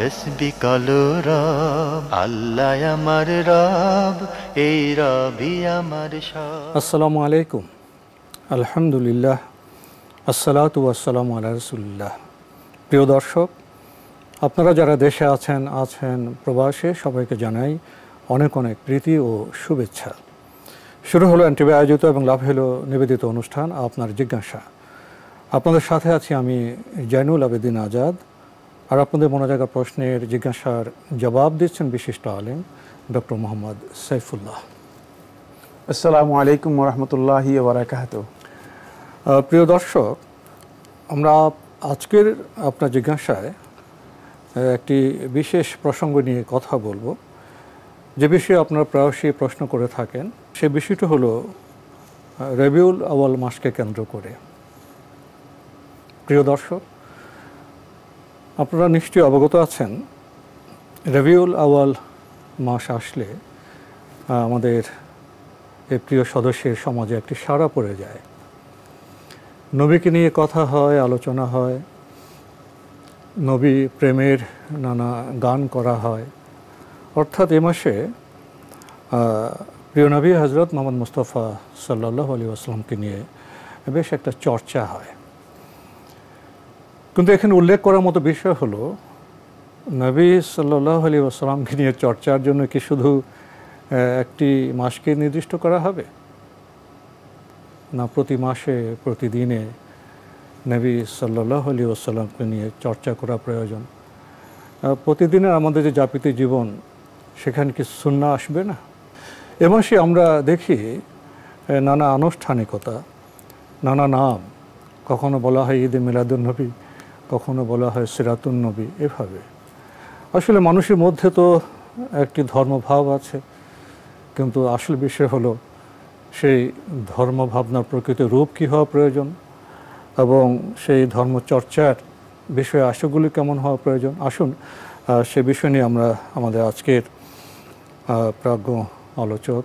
তসবি কালো রব আল্লাহ আমার রব এই রবি আমার সব আসসালামু আলাইকুম আলহামদুলিল্লাহ আসসালাত আসসালামু আলা রসুল্লাহ প্রিয় দর্শক আপনারা যারা দেশে আছেন আছেন প্রবাসে সবাইকে জানাই অনেক অনেক প্রীতি ও শুভেচ্ছা শুরু হলো এনটিভি আয়োজিত এবং লাভ হলো নিবেদিত অনুষ্ঠান আপনার জিজ্ঞাসা আপনাদের সাথে আছি আমি জাইনুল আবেদিন আজাদ আর আপনাদের মনে জায়গা প্রশ্নের জিজ্ঞাসার জবাব দিচ্ছেন বিশিষ্ট আলেম ডক্টর মোহাম্মদ সাইফুল্লাহ আসসালামু আলাইকুম রহমতুল্লাহ বারাকাত প্রিয় দর্শক আমরা আজকের আপনার জিজ্ঞাসায় একটি বিশেষ প্রসঙ্গ নিয়ে কথা বলবো যে বিষয়ে আপনারা প্রায়শই প্রশ্ন করে থাকেন সে বিষয়টি হলো রবিউল আওয়াল মাসকে কেন্দ্র করে প্রিয় দর্শক আপনারা নিশ্চয়ই অবগত আছেন রবিউল আওয়াল মাস আসলে আমাদের এ প্রিয় সদস্যের সমাজে একটি সাড়া পড়ে যায় নবীকে নিয়ে কথা হয় আলোচনা হয় নবী প্রেমের নানা গান করা হয় অর্থাৎ এ মাসে প্রিয় নবী হজরত মোহাম্মদ মুস্তফা সাল্লাহ আলী আসলামকে নিয়ে বেশ একটা চর্চা হয় কিন্তু এখানে উল্লেখ করার মতো বিষয় হলো নবী সাল্লাহ আলী আসসালামকে নিয়ে চর্চার জন্য কি শুধু একটি মাসকে নির্দিষ্ট করা হবে না প্রতি মাসে প্রতিদিনে নবী সাল্লাহ আলী আসসালামকে নিয়ে চর্চা করা প্রয়োজন প্রতিদিনের আমাদের যে জাপিতে জীবন সেখানে কি সুন্না আসবে না এ মাসে আমরা দেখি নানা আনুষ্ঠানিকতা নানা নাম কখনো বলা হয় ঈদে নবী কখনো বলা হয় সিরাতুন নবী এভাবে আসলে মানুষের মধ্যে তো একটি ধর্মভাব আছে কিন্তু আসল বিষয় হলো সেই ধর্মভাবনার প্রকৃত রূপ কী হওয়া প্রয়োজন এবং সেই ধর্মচর্চার বিষয়ে আশাগুলি কেমন হওয়া প্রয়োজন আসুন সে বিষয় নিয়ে আমরা আমাদের আজকের প্রাজ্ঞ আলোচক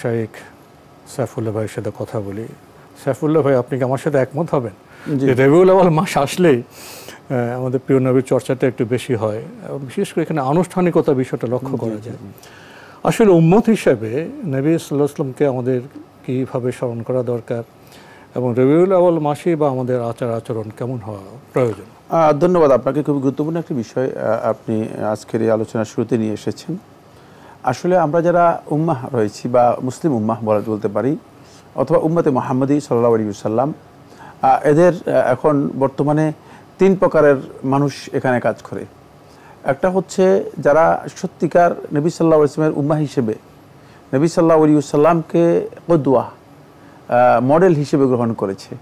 শাইক সাইফুল্লাহ ভাইয়ের সাথে কথা বলি সাইফুল্লাহ ভাই আপনি কি আমার সাথে একমত হবেন যে রেবিউল আওয়াল মাস আসলেই আমাদের প্রিয় নবীর চর্চাটা একটু বেশি হয় বিশেষ করে এখানে আনুষ্ঠানিকতা বিষয়টা লক্ষ্য করা যায় আসলে উম্মত হিসাবে নবী সাল্লাহামকে আমাদের কীভাবে স্মরণ করা দরকার এবং রবিউল আওয়াল মাসে বা আমাদের আচার আচরণ কেমন হওয়া প্রয়োজন ধন্যবাদ আপনাকে খুবই গুরুত্বপূর্ণ একটি বিষয় আপনি আজকের এই আলোচনার শুরুতে নিয়ে এসেছেন আসলে আমরা যারা উম্মাহ রয়েছি বা মুসলিম উম্মাহ বলা বলতে পারি অথবা উম্মতে মোহাম্মদী সাল্লা আলী সাল্লাম এদের এখন বর্তমানে তিন প্রকারের মানুষ এখানে কাজ করে একটা হচ্ছে যারা সত্যিকার নবী সাল্লা ইসলামের উম্মা হিসেবে নবী সাল্লাহ সাল্লামকে কদুয়া মডেল হিসেবে গ্রহণ করেছে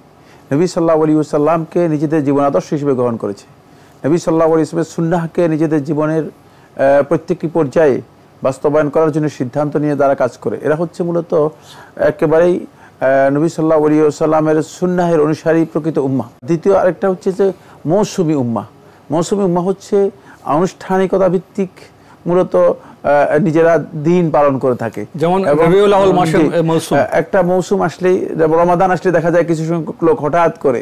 নবী সাল্লাহ আলী সাল্লামকে নিজেদের জীবন আদর্শ হিসেবে গ্রহণ করেছে নবী সাল্লাহ আলী ইসলামের সুন্নাহকে নিজেদের জীবনের প্রত্যেকটি পর্যায়ে বাস্তবায়ন করার জন্য সিদ্ধান্ত নিয়ে তারা কাজ করে এরা হচ্ছে মূলত একেবারেই নবী সাল্লা আলী সাল্লামের সুন্নাহের অনুসারী প্রকৃত উম্মা দ্বিতীয় আরেকটা হচ্ছে যে মৌসুমি উম্মা মৌসুমি উম্মা হচ্ছে আনুষ্ঠানিকতা ভিত্তিক মূলত নিজেরা দিন পালন করে থাকে যেমন একটা মৌসুম আসলেই রমাদান আসলে দেখা যায় কিছু সংখ্যক লোক হঠাৎ করে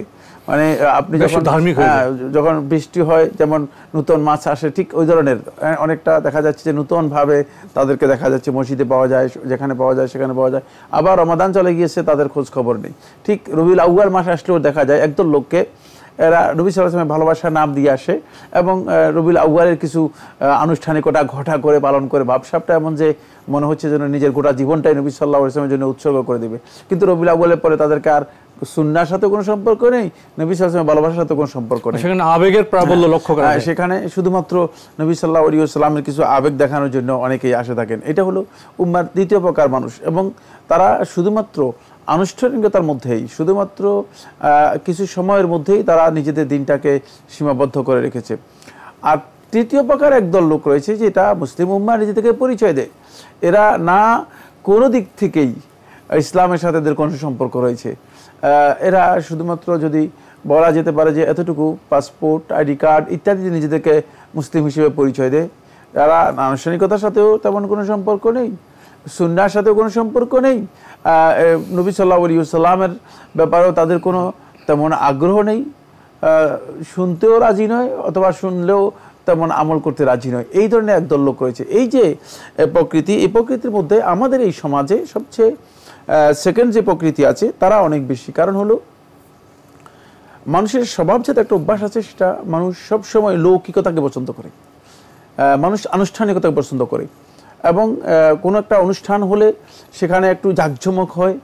মানে আপনি যখন ধার্মিক হ্যাঁ, যখন বৃষ্টি হয় যেমন নূতন মাছ আসে ঠিক ওই ধরনের অনেকটা দেখা যাচ্ছে যে নূতনভাবে তাদেরকে দেখা যাচ্ছে মসজিদে পাওয়া যায় যেখানে পাওয়া যায় সেখানে পাওয়া যায় আবার রমাদান চলে গিয়েছে তাদের খোঁজ খবর নেই ঠিক রবিউল আউয়াল মাস আসলেও দেখা যায় একদম লোককে এরা রবি সাল্লাহামের ভালোবাসার নাম দিয়ে আসে এবং রবিল আউ্বালের কিছু আনুষ্ঠানিকতা ঘটা করে পালন করে ভাবসাবটা এমন যে মনে হচ্ছে যেন নিজের গোটা জীবনটাই নবী সাল্লাহ ইসলামের জন্য উৎসর্গ করে দেবে কিন্তু রবিল আউ্বালের পরে তাদেরকে আর সুন্নার সাথে কোনো সম্পর্ক নেই নবী সাল্লাহ ভালোবাসার সাথে কোনো সম্পর্ক নেই সেখানে আবেগের প্রাবল্য হ্যাঁ, লক্ষ্য করা হয় হ্যাঁ, সেখানে শুধুমাত্র নবী সাল্লাহ আলী কিছু আবেগ দেখানোর জন্য অনেকেই আসে থাকেন এটা হলো উম্মার দ্বিতীয় প্রকার মানুষ এবং তারা শুধুমাত্র আনুষ্ঠানিকতার মধ্যেই শুধুমাত্র কিছু সময়ের মধ্যেই তারা নিজেদের দিনটাকে সীমাবদ্ধ করে রেখেছে আর তৃতীয় প্রকার একদল লোক রয়েছে যেটা মুসলিম উম্মা নিজেদেরকে পরিচয় দেয় এরা না কোনো দিক থেকেই ইসলামের সাথে এদের কোনো সম্পর্ক রয়েছে এরা শুধুমাত্র যদি বলা যেতে পারে যে এতটুকু পাসপোর্ট আইডি কার্ড ইত্যাদি নিজেদেরকে মুসলিম হিসেবে পরিচয় দেয় তারা আনুষ্ঠানিকতার সাথেও তেমন কোনো সম্পর্ক নেই সুন্নার সাথে কোনো সম্পর্ক নেই নবী সাল্লা আলী সাল্লামের ব্যাপারেও তাদের কোনো তেমন আগ্রহ নেই শুনতেও রাজি নয় অথবা শুনলেও তেমন আমল করতে রাজি নয় এই ধরনের একদল লোক রয়েছে এই যে প্রকৃতি এই প্রকৃতির মধ্যে আমাদের এই সমাজে সবচেয়ে সেকেন্ড যে প্রকৃতি আছে তারা অনেক বেশি কারণ হলো মানুষের স্বভাব যাতে একটা অভ্যাস আছে সেটা মানুষ সবসময় লৌকিকতাকে পছন্দ করে মানুষ আনুষ্ঠানিকতাকে পছন্দ করে এবং কোনো একটা অনুষ্ঠান হলে সেখানে একটু জাঁকজমক হয়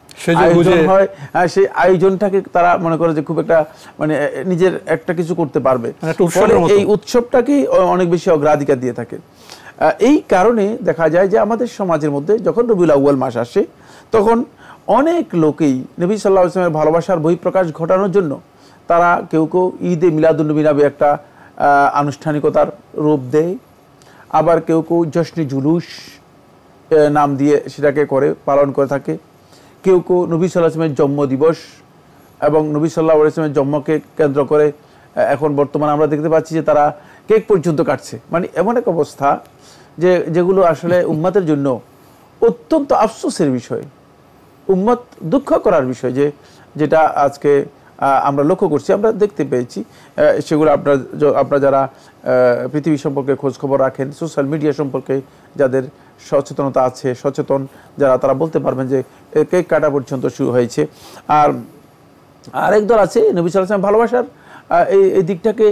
আয়োজন হয় সেই আয়োজনটাকে তারা মনে করে যে খুব একটা মানে নিজের একটা কিছু করতে পারবে মানে এই উৎসবটাকেই অনেক বেশি অগ্রাধিকার দিয়ে থাকে এই কারণে দেখা যায় যে আমাদের সমাজের মধ্যে যখন রবিউল আউ্য়াল মাস আসে তখন অনেক লোকেই নবী সাল্লাহ ইসলামের ভালোবাসার বহিঃপ্রকাশ ঘটানোর জন্য তারা কেউ কেউ ঈদে মিলাদুলনবী নামে একটা আনুষ্ঠানিকতার রূপ দেয় আবার কেউ কেউ জশ্নে জুলুস নাম দিয়ে সেটাকে করে পালন করে থাকে কেউ কেউ নবী সাল্লাহ আসলামের জন্ম দিবস এবং নবী সাল্লাহ আসলামের জন্মকে কেন্দ্র করে এখন বর্তমানে আমরা দেখতে পাচ্ছি যে তারা কেক পর্যন্ত কাটছে মানে এমন এক অবস্থা যে যেগুলো আসলে উম্মাতের জন্য অত্যন্ত আফসোসের বিষয় উম্মত দুঃখ করার বিষয় যে যেটা আজকে আমরা লক্ষ্য করছি আমরা দেখতে পেয়েছি সেগুলো আপনার আপনারা যারা পৃথিবী সম্পর্কে খোঁজখবর রাখেন সোশ্যাল মিডিয়া সম্পর্কে যাদের সচেতনতা আছে সচেতন যারা তারা বলতে পারবেন যে কেক কাটা পর্যন্ত শুরু হয়েছে আর আরেক দল আছে নবী সাল্লাম ভালোবাসার এই এই দিকটাকে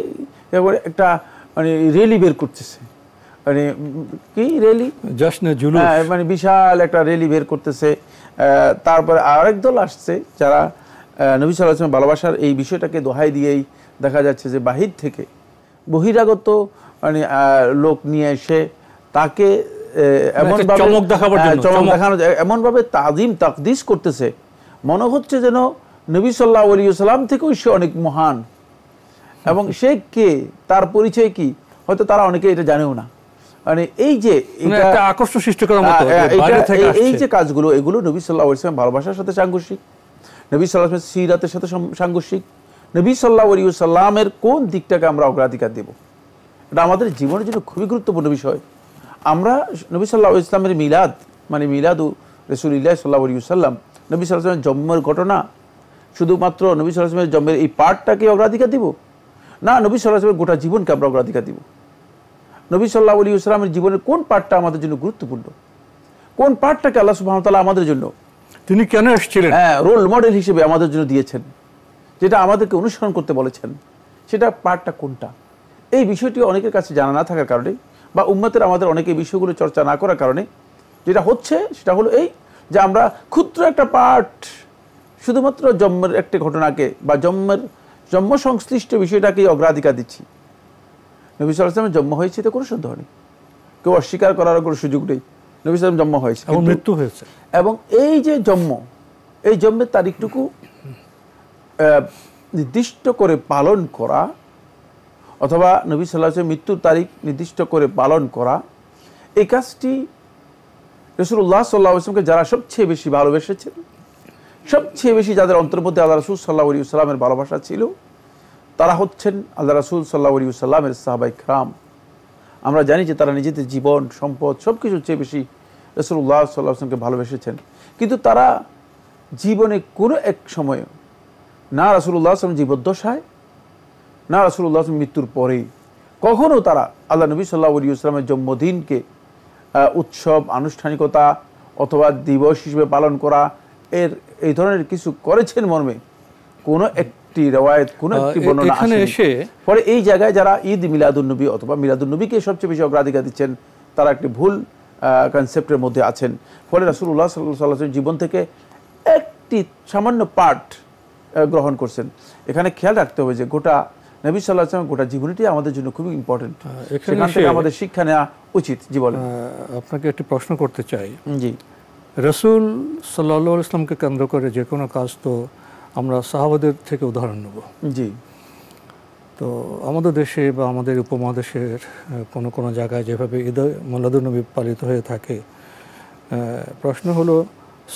একটা মানে রেলি বের করতেছে মানে কি রেলি হ্যাঁ, মানে বিশাল একটা রেলি বের করতেছে তারপরে আরেক দল আসছে যারা নবী সাল্লাহ ভালোবাসার এই বিষয়টাকে দোহাই দিয়েই দেখা যাচ্ছে যে বাহির থেকে বহিরাগত মানে লোক নিয়ে এসে তাকে মানে হ্যাঁ, এমনভাবে তাজিম তাকদিস করতেছে মনে হচ্ছে যেন নবী সাল্লাহ আলী সাল্লাম থেকেও সে অনেক মহান এবং সে কে তার পরিচয় কি হয়তো তারা অনেকে এটা জানেও না মানে এই যে মানে আকর্ষণ হ্যাঁ, হ্যাঁ, এই যে কাজগুলো এগুলো নবী সাল্লাহ ইসলাম ভালোবাসার সাথে সাংঘর্ষিক নবী সাল্লাহ সিরাতের সাথে সাংঘর্ষিক নবী সাল্লাহ আলী সাল্লামের কোন দিকটাকে আমরা অগ্রাধিকার দেব এটা আমাদের জীবনের জন্য খুবই গুরুত্বপূর্ণ বিষয় আমরা নবী সাল্লাহ ইসলামের মিলাদ মানে মিলাদু ইল্লাহ সাল্লাহ আলী সাল্লাম নবী সাল্লাহামের জন্মের ঘটনা শুধুমাত্র নবী সাল্লাহামের জন্মের এই পার্টটাকে অগ্রাধিকার দিব না নবী সাল্লাহামের গোটা জীবনকে আমরা অগ্রাধিকার দিব নবী সাল্লাহ আলী ইসলামের জীবনের কোন পার্টটা আমাদের জন্য গুরুত্বপূর্ণ কোন পার্টটাকে আল্লাহ সুহামতাল্লাহ আমাদের জন্য তিনি কেন এসেছিলেন হ্যাঁ রোল মডেল হিসেবে আমাদের জন্য দিয়েছেন যেটা আমাদেরকে অনুসরণ করতে বলেছেন সেটা পার্টটা কোনটা এই বিষয়টি অনেকের কাছে জানা না থাকার কারণে বা উম্মতের আমাদের অনেকে বিষয়গুলো চর্চা না করার কারণে যেটা হচ্ছে সেটা হলো এই যে আমরা ক্ষুদ্র একটা পার্ট শুধুমাত্র জন্মের একটি ঘটনাকে বা জন্মের জন্ম সংশ্লিষ্ট বিষয়টাকেই অগ্রাধিকার দিচ্ছি নবী সাল্লাহ জন্ম হয়েছে তো কোনো সন্দেহ নেই কেউ অস্বীকার করার কোনো সুযোগ নেই নবী সালাম জন্ম হয়েছে এবং মৃত্যু হয়েছে এবং এই যে জন্ম এই জন্মের তারিখটুকু নির্দিষ্ট করে পালন করা অথবা নবী সাল্লাহের মৃত্যুর তারিখ নির্দিষ্ট করে পালন করা এই কাজটি রসুল্লাহ সাল্লা ইসলামকে যারা সবচেয়ে বেশি ভালোবেসেছেন সবচেয়ে বেশি যাদের মধ্যে আল্লাহ রসুল সাল্লাহ আলী ভালোবাসা ছিল তারা হচ্ছেন আল্লাহ রসুল সাল্লাহ আলী সাল্লামের সাহাবাই খাম আমরা জানি যে তারা নিজেদের জীবন সম্পদ সব কিছুর চেয়ে বেশি রসুল্লাহ সাল্লাহকে ভালোবেসেছেন কিন্তু তারা জীবনে কোনো এক সময়ে না রসুল্লাহ আসলাম জীবদ্দশায় না রসুল্লাহ আসলাম মৃত্যুর পরেই কখনও তারা আল্লাহ নবী সাল্লাহ আলী ইসলামের জন্মদিনকে উৎসব আনুষ্ঠানিকতা অথবা দিবস হিসেবে পালন করা এর এই ধরনের কিছু করেছেন মর্মে কোনো এক একটি রেওয়ায়ত কোন একটি বর্ণনা এখানে এসে পরে এই জায়গায় যারা ঈদ মিলাদুন্নবী অথবা মিলাদুন্নবীকে সবচেয়ে বেশি অগ্রাধিকার দিচ্ছেন তারা একটি ভুল কনসেপ্টের মধ্যে আছেন ফলে রাসুল্লাহ সাল্লাহ জীবন থেকে একটি সামান্য পার্ট গ্রহণ করছেন এখানে খেয়াল রাখতে হবে যে গোটা নবী সাল্লাহ আসলাম গোটা জীবনীটি আমাদের জন্য খুবই ইম্পর্টেন্ট সেখান আমাদের শিক্ষা নেওয়া উচিত জীবনে আপনাকে একটি প্রশ্ন করতে চাই জি রসুল সাল্লা ইসলামকে কেন্দ্র করে যে কোনো কাজ তো আমরা সাহাবাদের থেকে উদাহরণ নেব জি তো আমাদের দেশে বা আমাদের উপমহাদেশের কোনো কোনো জায়গায় যেভাবে ঈদ মোল্লাদুলনবী পালিত হয়ে থাকে প্রশ্ন হলো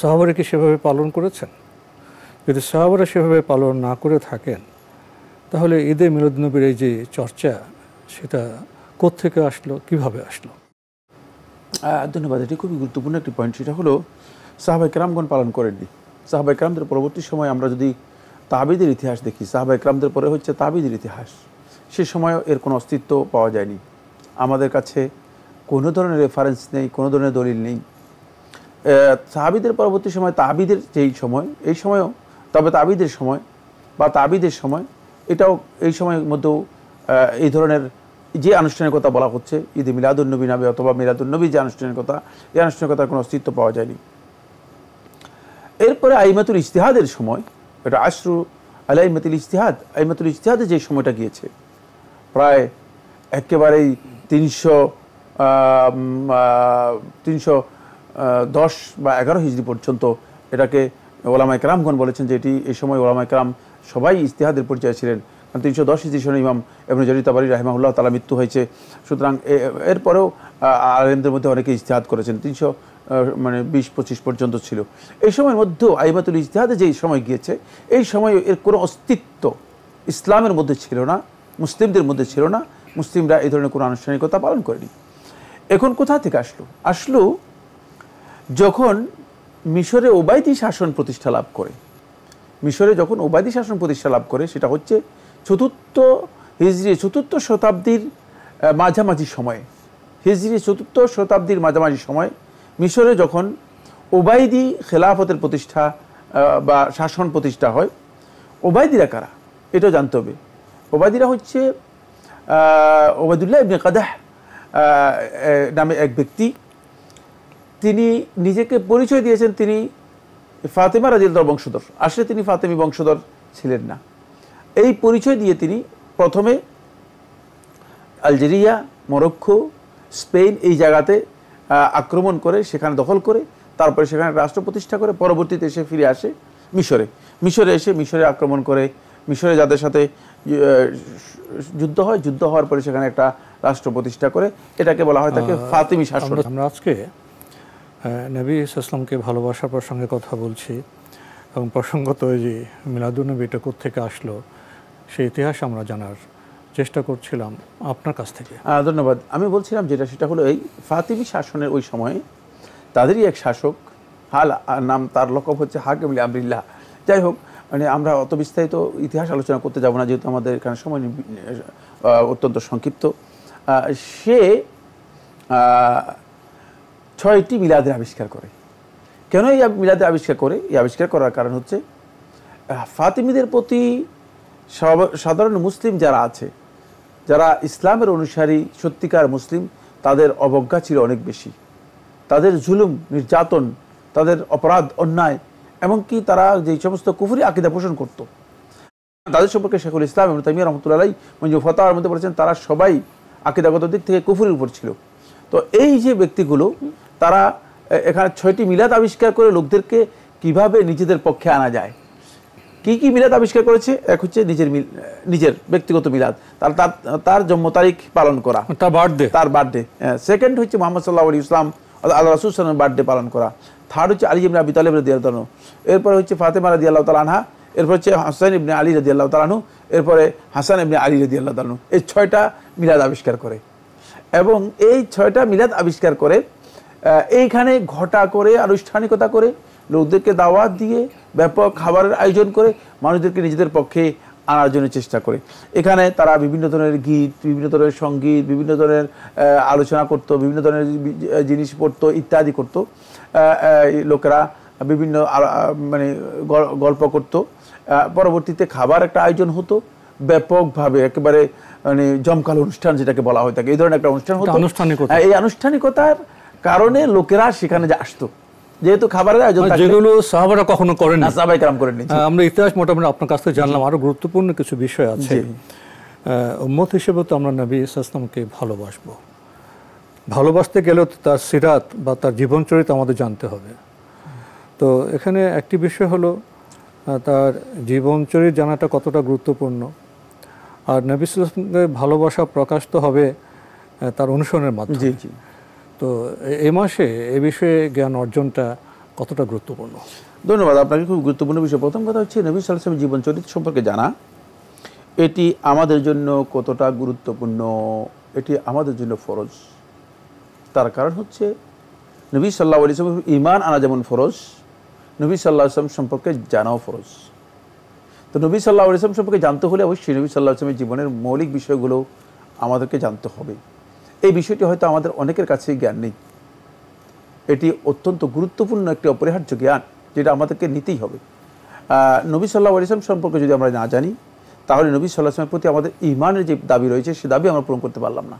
সাহাবারে কি সেভাবে পালন করেছেন যদি সাহাবারা সেভাবে পালন না করে থাকেন তাহলে ঈদে মিলদনবীর এই যে চর্চা সেটা কোথেকে আসলো কিভাবে আসলো ধন্যবাদ এটি খুবই গুরুত্বপূর্ণ একটি পয়েন্ট সেটা হলো সাহাবাই কেরামগণ পালন করেননি সাহাবা ইকরামদের পরবর্তী সময় আমরা যদি তাবিদের ইতিহাস দেখি সাহাবা ইকরামদের পরে হচ্ছে তাবিদের ইতিহাস সে সময়ও এর কোনো অস্তিত্ব পাওয়া যায়নি আমাদের কাছে কোনো ধরনের রেফারেন্স নেই কোনো ধরনের দলিল নেই সাহাবিদের পরবর্তী সময় তাবিদের যেই সময় এই সময়ও তবে তাবিদের সময় বা তাবিদের সময় এটাও এই সময়ের মধ্যেও এই ধরনের যে আনুষ্ঠানিকতা বলা হচ্ছে মিলাদুল নবী নামে অথবা নবী যে আনুষ্ঠানিকতা এই আনুষ্ঠানিকতার কোনো অস্তিত্ব পাওয়া যায়নি এরপরে আইমাতুল ইশতেহাদের সময় এটা আশরু আলাইমাতুল ইশতেহাদ আইমাতুল ইশতিহাদে যে সময়টা গিয়েছে প্রায় একেবারেই তিনশো তিনশো দশ বা এগারো হিজড়ি পর্যন্ত এটাকে ওলামা কেরামগণ বলেছেন যে এটি এই সময় ওলামা কেরাম সবাই ইস্তিহাদের পর্যায়ে ছিলেন কারণ তিনশো দশ হিজড়ি সময় ইমাম এবং জরিতাবারি উল্লাহ তালা মৃত্যু হয়েছে সুতরাং এরপরেও আলেমদের মধ্যে অনেকে ইশতেহাদ করেছেন তিনশো মানে বিশ পঁচিশ পর্যন্ত ছিল এই সময়ের মধ্যেও আইবাতুল ইজতিহাদে যেই সময় গিয়েছে এই সময় এর কোনো অস্তিত্ব ইসলামের মধ্যে ছিল না মুসলিমদের মধ্যে ছিল না মুসলিমরা এই ধরনের কোনো আনুষ্ঠানিকতা পালন করেনি এখন কোথা থেকে আসলো আসলো যখন মিশরে ওবায়দি শাসন প্রতিষ্ঠা লাভ করে মিশরে যখন ওবায়দি শাসন প্রতিষ্ঠা লাভ করে সেটা হচ্ছে চতুর্থ হিজরি চতুর্থ শতাব্দীর মাঝামাঝি সময়ে হিজড়ি চতুর্থ শতাব্দীর মাঝামাঝি সময় মিশরে যখন ওবায়দি খেলাফতের প্রতিষ্ঠা বা শাসন প্রতিষ্ঠা হয় ওবায়দিরা কারা এটা জানতে হবে ওবায়দিরা হচ্ছে ওবায়দুল্লাহ ইবনে কাদাহ নামে এক ব্যক্তি তিনি নিজেকে পরিচয় দিয়েছেন তিনি ফাতেমা রাজিলদার বংশধর আসলে তিনি ফাতেমি বংশধর ছিলেন না এই পরিচয় দিয়ে তিনি প্রথমে আলজেরিয়া মরক্কো স্পেন এই জায়গাতে আক্রমণ করে সেখানে দখল করে তারপরে সেখানে রাষ্ট্র প্রতিষ্ঠা করে পরবর্তীতে এসে ফিরে আসে মিশরে মিশরে এসে মিশরে আক্রমণ করে মিশরে যাদের সাথে যুদ্ধ হয় যুদ্ধ হওয়ার পরে সেখানে একটা রাষ্ট্র প্রতিষ্ঠা করে এটাকে বলা হয় তাকে ফাতিমি শাসন আমরা আজকে নবী ইসলামকে ভালোবাসার প্রসঙ্গে কথা বলছি এবং প্রসঙ্গত যে মিলাদুন্নবী এটা কোথেকে আসলো সেই ইতিহাস আমরা জানার চেষ্টা করছিলাম আপনার কাছ থেকে ধন্যবাদ আমি বলছিলাম যেটা সেটা হলো এই ফাতিমি শাসনের ওই সময়ে তাদেরই এক শাসক হাল নাম তার লকব হচ্ছে এমলি আমরিল্লাহ যাই হোক মানে আমরা অত বিস্তারিত ইতিহাস আলোচনা করতে যাব না যেহেতু আমাদের এখানে সময় অত্যন্ত সংক্ষিপ্ত সে ছয়টি মিলাদের আবিষ্কার করে কেন এই মিলাদের আবিষ্কার করে এই আবিষ্কার করার কারণ হচ্ছে ফাতিমিদের প্রতি সাধারণ মুসলিম যারা আছে যারা ইসলামের অনুসারী সত্যিকার মুসলিম তাদের অবজ্ঞা ছিল অনেক বেশি তাদের জুলুম নির্যাতন তাদের অপরাধ অন্যায় এমনকি তারা যে সমস্ত কুফুরি আকিদা পোষণ করত তাদের সম্পর্কে শেখুল ইসলাম এবং তামিয়া রহমতুল্লাহ মঞ্জু ফতার মধ্যে বলেছেন তারা সবাই আকিদাগত দিক থেকে কুফুরির উপর ছিল তো এই যে ব্যক্তিগুলো তারা এখানে ছয়টি মিলাদ আবিষ্কার করে লোকদেরকে কিভাবে নিজেদের পক্ষে আনা যায় কি কি মিলাদ আবিষ্কার করেছে এক হচ্ছে নিজের মিল নিজের ব্যক্তিগত মিলাদ তার তার জন্ম তারিখ পালন করা তার বার্থডে তার বার্থডে হ্যাঁ, সেকেন্ড হচ্ছে মোহাম্মদ সাল্লাহ আলী ইসলাম আল্লাহ ইসলামের বার্থডে পালন করা থার্ড হচ্ছে আলী ইবনে আবি তালেব রদি এরপরে হচ্ছে ফাতেমা রদি আল্লাহ আনহা এরপর হচ্ছে হাসান ইবনে আলী রদি আল্লাহ তালানহু এরপরে হাসান ইবনে আলী রদি আল্লাহ তালু এই ছয়টা মিলাদ আবিষ্কার করে এবং এই ছয়টা মিলাদ আবিষ্কার করে এইখানে ঘটা করে আনুষ্ঠানিকতা করে লোকদেরকে দাওয়াত দিয়ে ব্যাপক খাবারের আয়োজন করে মানুষদেরকে নিজেদের পক্ষে আনার জন্য চেষ্টা করে এখানে তারা বিভিন্ন ধরনের গীত বিভিন্ন ধরনের সঙ্গীত বিভিন্ন ধরনের আলোচনা করত বিভিন্ন ধরনের জিনিস পড়তো ইত্যাদি করত লোকেরা বিভিন্ন মানে গল্প করত পরবর্তীতে খাবার একটা আয়োজন হতো ব্যাপকভাবে একেবারে মানে জমকাল অনুষ্ঠান যেটাকে বলা হয়ে থাকে এই ধরনের একটা অনুষ্ঠান হতো হ্যাঁ, এই আনুষ্ঠানিকতার কারণে লোকেরা সেখানে আসতো যেহেতু খাবারের আয়োজন মানে যেগুলো সাহাবারা কখনো করেন না সাহাবাই কালাম করেন আমরা ইতিহাস মোটামুটি আপনার কাছ থেকে জানলাম আরো গুরুত্বপূর্ণ কিছু বিষয় আছে উম্মত হিসেবে তো আমরা নবী ইসলামকে ভালোবাসবো ভালোবাসতে গেলেও তো তার সিরাত বা তার জীবনচরিত আমাদের জানতে হবে তো এখানে একটি বিষয় হলো তার জীবনচরিত জানাটা কতটা গুরুত্বপূর্ণ আর নবী ইসলামকে ভালোবাসা প্রকাশ তো হবে তার অনুসরণের মাধ্যমে তো এ মাসে এ বিষয়ে জ্ঞান অর্জনটা কতটা গুরুত্বপূর্ণ ধন্যবাদ আপনাকে খুব গুরুত্বপূর্ণ বিষয় প্রথম কথা হচ্ছে নবী সালামের জীবন চরিত্র সম্পর্কে জানা এটি আমাদের জন্য কতটা গুরুত্বপূর্ণ এটি আমাদের জন্য ফরজ তার কারণ হচ্ছে নবী সাল্লাহ আলিয়াম ইমান আনা যেমন ফরজ নবী সাল্লাহ আসলাম সম্পর্কে জানাও ফরজ তো নবী সাল্লাহ আলিয়াম সম্পর্কে জানতে হলে অবশ্যই নবী সাল্লাহ আসলামের জীবনের মৌলিক বিষয়গুলো আমাদেরকে জানতে হবে এই বিষয়টি হয়তো আমাদের অনেকের কাছেই জ্ঞান নেই এটি অত্যন্ত গুরুত্বপূর্ণ একটি অপরিহার্য জ্ঞান যেটা আমাদেরকে নিতেই হবে নবী সাল্লাহ ইসলাম সম্পর্কে যদি আমরা না জানি তাহলে নবী সাল্লাহ আসলামের প্রতি আমাদের ইমানের যে দাবি রয়েছে সে দাবি আমরা পূরণ করতে পারলাম না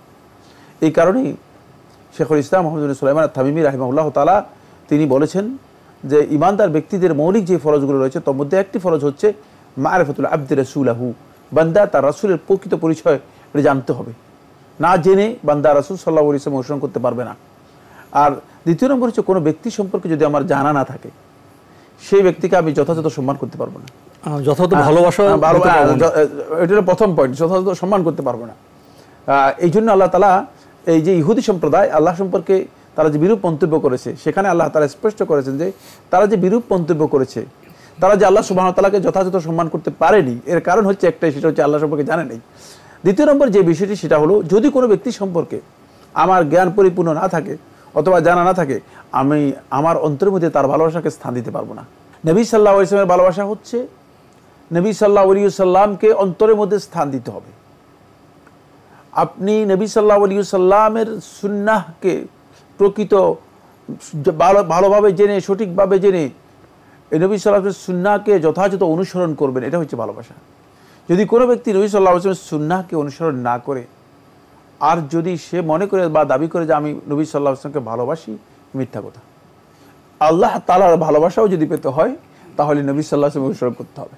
এই কারণেই শেখুল ইসলাম মোহাম্মদ সুলাইমান থামিমি রাহিমাউল্লাহ তালা তিনি বলেছেন যে ইমানদার ব্যক্তিদের মৌলিক যে ফরজগুলো রয়েছে তার মধ্যে একটি ফরজ হচ্ছে আব্দুল আব্দ আহু বান্দা তার রাসুলের প্রকৃত পরিচয় জানতে হবে না জেনে বান্দা রাসুল সাল্লা ইসলাম অনুসরণ করতে পারবে না আর দ্বিতীয় নম্বর হচ্ছে কোনো ব্যক্তি সম্পর্কে যদি আমার জানা না থাকে সেই ব্যক্তিকে আমি যথাযথ সম্মান করতে পারবো না যথাযথ ভালোবাসা এটা প্রথম পয়েন্ট যথাযথ সম্মান করতে পারবো না এই জন্য আল্লাহ তালা এই যে ইহুদি সম্প্রদায় আল্লাহ সম্পর্কে তারা যে বিরূপ মন্তব্য করেছে সেখানে আল্লাহ তারা স্পষ্ট করেছেন যে তারা যে বিরূপ মন্তব্য করেছে তারা যে আল্লাহ সুবাহতালাকে যথাযথ সম্মান করতে পারেনি এর কারণ হচ্ছে একটাই সেটা হচ্ছে আল্লাহ সম্পর্কে জানে নেই দ্বিতীয় নম্বর যে বিষয়টি সেটা হলো যদি কোনো ব্যক্তি সম্পর্কে আমার জ্ঞান পরিপূর্ণ না থাকে অথবা জানা না থাকে আমি আমার অন্তরের মধ্যে তার ভালোবাসাকে স্থান দিতে পারবো না নবী সাল্লা ইসলামের ভালোবাসা হচ্ছে নবী সাল্লাহ আলী সাল্লামকে অন্তরের মধ্যে স্থান দিতে হবে আপনি নবী সাল্লাহ আলী সাল্লামের সুন্নাহকে প্রকৃত ভালো ভালোভাবে জেনে সঠিকভাবে জেনে এই নবী সাল্লাহ সুন্নাকে যথাযথ অনুসরণ করবেন এটা হচ্ছে ভালোবাসা যদি কোনো ব্যক্তি রবি সাল্লাহ আসলামের সুন্নাহকে অনুসরণ না করে আর যদি সে মনে করে বা দাবি করে যে আমি নবী সাল্লাহ আসলামকে ভালোবাসি মিথ্যা কথা আল্লাহ তালার ভালোবাসাও যদি পেতে হয় তাহলে নবী সাল্লাহ আসলামকে অনুসরণ করতে হবে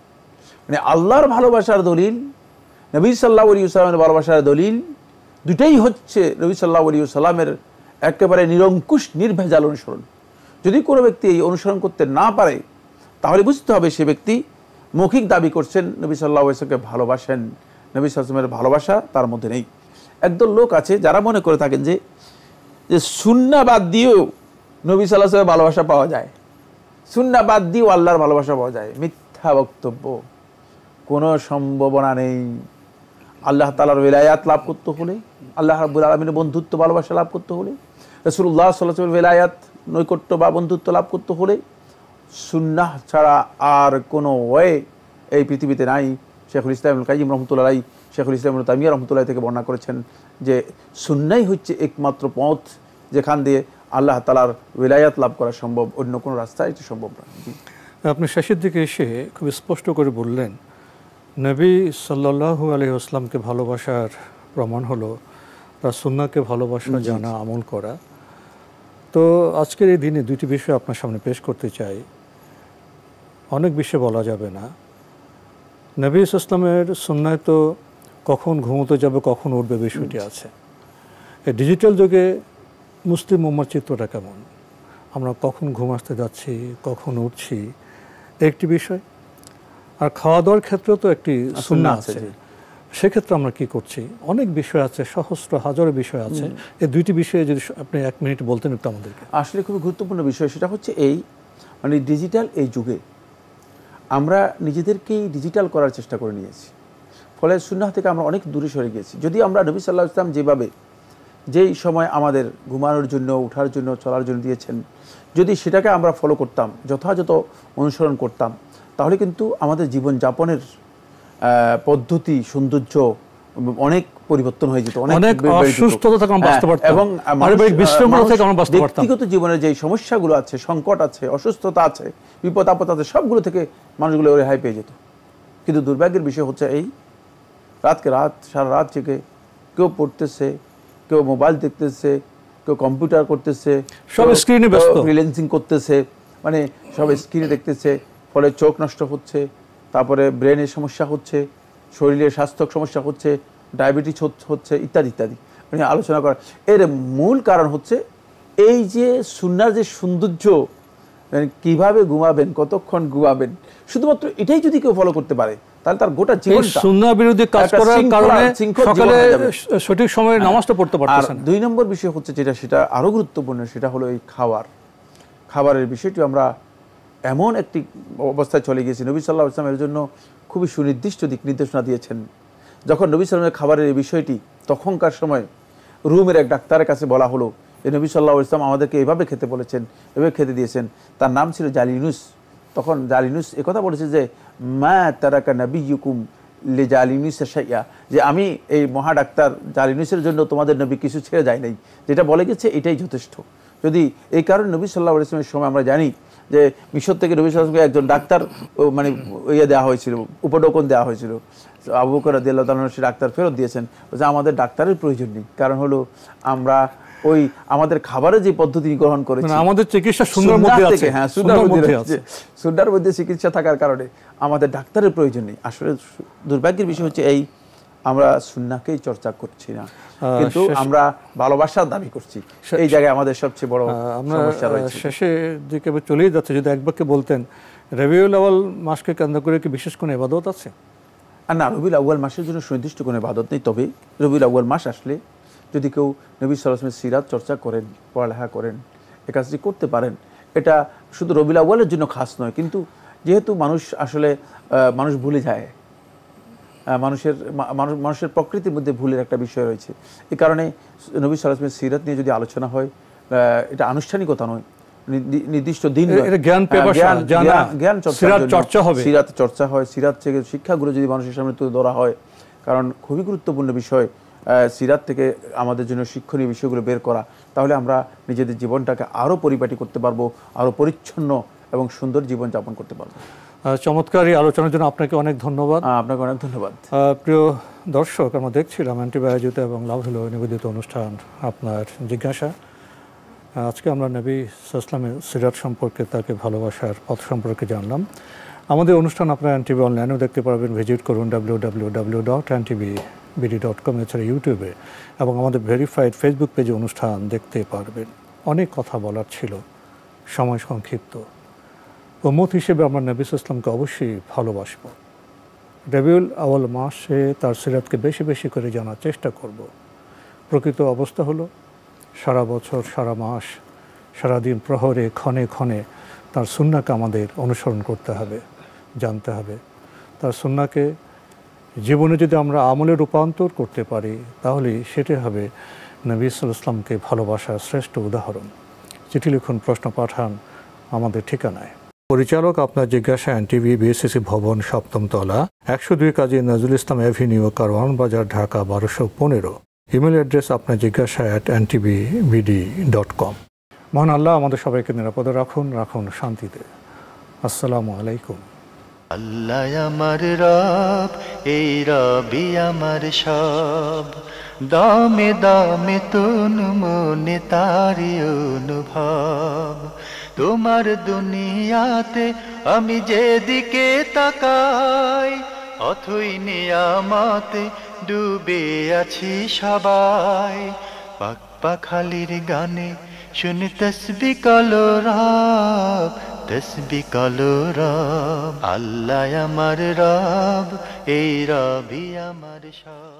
মানে আল্লাহর ভালোবাসার দলিল নবী সাল্লাহ আলী সাল্লামের ভালোবাসার দলিল দুটাই হচ্ছে নবী সাল্লাহ আলী সাল্লামের একেবারে নিরঙ্কুশ নির্ভেজাল অনুসরণ যদি কোনো ব্যক্তি এই অনুসরণ করতে না পারে তাহলে বুঝতে হবে সে ব্যক্তি মৌখিক দাবি করছেন নবী সাল্লা ইসলামকে ভালোবাসেন নবী সাল্লামের ভালোবাসা তার মধ্যে নেই একদল লোক আছে যারা মনে করে থাকেন যে যে সুন্নাবাদ দিয়েও নবী সাল্লাহ সাল্লামের ভালোবাসা পাওয়া যায় সুন্নাবাদ দিয়েও আল্লাহর ভালোবাসা পাওয়া যায় মিথ্যা বক্তব্য কোনো সম্ভাবনা নেই আল্লাহ তালার বেলায়াত লাভ করতে হলে আল্লাহ রাবুল আলমিনের বন্ধুত্ব ভালোবাসা লাভ করতে হলে রসুল্লাহ সাল্লাহ বেলায়াত নৈকট্য বা বন্ধুত্ব লাভ করতে হলে সুন্নাহ ছাড়া আর কোনো ওয়ে এই পৃথিবীতে নাই শেখুল ইসলাম কাজিম রহমতুল্লাহ শেখুল ইসলাম তামিয়া রহমতুল্লাহ থেকে বর্ণনা করেছেন যে সুন্নাই হচ্ছে একমাত্র পথ যেখান দিয়ে আল্লাহ তালার বিলায়াত লাভ করা সম্ভব অন্য কোনো রাস্তায় এটা সম্ভব না আপনি শেষের দিকে এসে খুব স্পষ্ট করে বললেন নবী সাল্লাহ আলি আসলামকে ভালোবাসার প্রমাণ হলো তার সুন্নাকে ভালোবাসা জানা আমল করা তো আজকের এই দিনে দুইটি বিষয় আপনার সামনে পেশ করতে চাই অনেক বিষয়ে বলা যাবে না নবী ইসলামের সুন্নায় তো কখন ঘুমোতে যাবে কখন উঠবে বিষয়টি আছে ডিজিটাল যুগে মুসলিম মোম্মার চিত্রটা কেমন আমরা কখন ঘুম আসতে যাচ্ছি কখন উঠছি একটি বিষয় আর খাওয়া দাওয়ার ক্ষেত্রেও তো একটি সুন্না আছে সেক্ষেত্রে আমরা কি করছি অনেক বিষয় আছে সহস্র হাজার বিষয় আছে এই দুইটি বিষয়ে যদি আপনি এক মিনিট বলতেন একটু আমাদেরকে আসলে খুবই গুরুত্বপূর্ণ বিষয় সেটা হচ্ছে এই মানে ডিজিটাল এই যুগে আমরা নিজেদেরকেই ডিজিটাল করার চেষ্টা করে নিয়েছি ফলে সুন্নাহ থেকে আমরা অনেক দূরে সরে গিয়েছি যদি আমরা নবী সাল্লাহ ইসলাম যেভাবে যেই সময় আমাদের ঘুমানোর জন্য উঠার জন্য চলার জন্য দিয়েছেন যদি সেটাকে আমরা ফলো করতাম যথাযথ অনুসরণ করতাম তাহলে কিন্তু আমাদের জীবনযাপনের পদ্ধতি সৌন্দর্য অনেক পরিবর্তন হয়ে যেত অনেক অসুস্থতা থেকে আমরা বাঁচতে হ্যাঁ, পারতাম এবং পারিবারিক থেকে আমরা বাঁচতে পারতাম ব্যক্তিগত জীবনের যে সমস্যাগুলো আছে সংকট আছে অসুস্থতা আছে বিপদ আপদ আছে সবগুলো থেকে মানুষগুলো রেহাই পেয়ে যেত কিন্তু দুর্ভাগ্যের বিষয় হচ্ছে এই রাতকে রাত সারা রাত থেকে কেউ পড়তেছে কেউ মোবাইল দেখতেছে কেউ কম্পিউটার করতেছে সব স্ক্রিনে ব্যস্ত ফ্রিল্যান্সিং করতেছে মানে সব স্ক্রিনে দেখতেছে ফলে চোখ নষ্ট হচ্ছে তারপরে ব্রেনের সমস্যা হচ্ছে শরীরের স্বাস্থ্য সমস্যা হচ্ছে ডায়াবেটিস হচ্ছে ইত্যাদি ইত্যাদি আলোচনা করা এর মূল কারণ হচ্ছে এই যে সুনার যে সৌন্দর্য মানে কিভাবে ঘুমাবেন কতক্ষণ ঘুমাবেন শুধুমাত্র এটাই যদি কেউ ফলো করতে পারে তাহলে তার গোটা জীবন সুন্নাহ বিরোধী কাজ করার কারণে সকালে সঠিক সময়ে নামাজটা পড়তে পারতেছে না দুই নম্বর বিষয় হচ্ছে যেটা সেটা আরো গুরুত্বপূর্ণ সেটা হলো এই খাবার খাবারের বিষয়টি আমরা এমন একটি অবস্থায় চলে গিয়েছে নবী সাল্লাহ ইসলামের জন্য খুবই সুনির্দিষ্ট দিক নির্দেশনা দিয়েছেন যখন নবী সাল্লামের খাবারের এই বিষয়টি তখনকার সময় রুমের এক ডাক্তারের কাছে বলা হলো যে নবী সাল্লাহ ইসলাম আমাদেরকে এভাবে খেতে বলেছেন এভাবে খেতে দিয়েছেন তার নাম ছিল জালিনুস তখন জালিনুস একথা বলেছে যে মা তারাকা নবী ইকুম লে জালিনুসের সাইয়া যে আমি এই মহা ডাক্তার জালিনুসের জন্য তোমাদের নবী কিছু ছেড়ে যায় নাই যেটা বলে গেছে এটাই যথেষ্ট যদি এই কারণে নবী সাল্লাহ ইসলামের সময় আমরা জানি যে মিশর থেকে নবী সালামকে একজন ডাক্তার মানে ইয়ে দেওয়া হয়েছিল উপডোকন দেওয়া হয়েছিল আবু বকর রাদিয়াল্লাহ সে ডাক্তার ফেরত দিয়েছেন যে আমাদের ডাক্তারের প্রয়োজন নেই কারণ হলো আমরা ওই আমাদের খাবারের যে পদ্ধতি গ্রহণ করে মানে আমাদের চিকিৎসা সুন্দর মধ্যে আছে হ্যাঁ সুন্দর মধ্যে আছে সুন্দর মধ্যে চিকিৎসা থাকার কারণে আমাদের ডাক্তারের প্রয়োজন নেই আসলে দুর্ভাগ্যের বিষয় হচ্ছে এই আমরা সুন্নাকেই চর্চা করছি না কিন্তু আমরা ভালোবাসার দাবি করছি এই জায়গায় আমাদের সবচেয়ে বড় সমস্যা রয়েছে শেষে দিকে চলেই যাচ্ছে যদি একবারকে বলতেন রবিউল আউয়াল মাসকে কেন্দ্র করে কি বিশেষ কোনো ইবাদত আছে আর না রবিউল আউয়াল মাসের জন্য সুনির্দিষ্ট কোনো ইবাদত নেই তবে রবিউল আউয়াল মাস আসলে যদি কেউ নবী সাল্লামের সিরাত চর্চা করেন পড়ালেখা করেন এ কাজটি করতে পারেন এটা শুধু রবিউল আউয়ালের জন্য খাস নয় কিন্তু যেহেতু মানুষ আসলে মানুষ ভুলে যায় মানুষের মানুষের প্রকৃতির মধ্যে ভুলের একটা বিষয় রয়েছে এ কারণে নবী সালামের সিরাত নিয়ে যদি আলোচনা হয় এটা আনুষ্ঠানিকতা নয় নির্দিষ্ট দিন জ্ঞান হ্যাঁ, চর্চা হবে সিরাত চর্চা হয় সিরাত থেকে শিক্ষাগুলো যদি মানুষের সামনে তুলে ধরা হয় কারণ খুবই গুরুত্বপূর্ণ বিষয় সিরাত থেকে আমাদের জন্য শিক্ষণীয় বিষয়গুলো বের করা তাহলে আমরা নিজেদের জীবনটাকে আরও পরিপাটি করতে পারবো আরও পরিচ্ছন্ন এবং সুন্দর জীবন জীবনযাপন করতে পারবো চমৎকার এই আলোচনার জন্য আপনাকে অনেক ধন্যবাদ আপনাকে অনেক ধন্যবাদ প্রিয় দর্শক আমরা দেখছিলাম অ্যান্টিবায়োজিত এবং লাভ হলো নিবেদিত অনুষ্ঠান আপনার জিজ্ঞাসা আজকে আমরা নবী সাসলামের সিরাত সম্পর্কে তাকে ভালোবাসার পথ সম্পর্কে জানলাম আমাদের অনুষ্ঠান আপনারা অ্যান্টিবি অনলাইনেও দেখতে পারবেন ভিজিট করুন W W W dot NTV BD dot com এছাড়া ইউটিউবে এবং আমাদের ভেরিফাইড ফেসবুক পেজে অনুষ্ঠান দেখতে পারবেন অনেক কথা বলার ছিল সময় সংক্ষিপ্ত উম্মত হিসেবে আমরা নবী ইসলামকে অবশ্যই ভালোবাসব রবিউল আওয়াল মাসে তার সিরাতকে বেশি বেশি করে জানার চেষ্টা করব। প্রকৃত অবস্থা হলো সারা বছর সারা মাস সারাদিন প্রহরে ক্ষণে ক্ষণে তার সুন্নাকে আমাদের অনুসরণ করতে হবে জানতে হবে তার সুন্নাকে জীবনে যদি আমরা আমলে রূপান্তর করতে পারি তাহলে সেটি হবে নবী ইসলামকে ভালোবাসার শ্রেষ্ঠ উদাহরণ চিঠি লিখুন প্রশ্ন পাঠান আমাদের ঠিকানায় পরিচালক আপনার জিজ্ঞাসায় টিভি বিএসসিসি ভবন সপ্তম তলা একশো দুই কাজী নজরুল ইসলাম অ্যাভিনিউ কারওয়ান বাজার ঢাকা বারোশো পনেরো ইমেল অ্যাড্রেস আপনার জিজ্ঞাসা at NTV BD dot com মহান আল্লাহ আমাদের সবাইকে নিরাপদে রাখুন রাখুন শান্তিতে আসসালামু আলাইকুম আল্লাহ আমার রব এই রবি আমার সব দামে দামে তুন মনে তারি অনুভব তোমার দুনিয়াতে আমি যেদিকে তাকাই অথই নিয়ামতে ডুবে আছি সবাই পাক পাখালির গানে শুনি তসবি কালো রাব তসবি কালো রব আল্লাহ আমার রব এই রবি আমার সব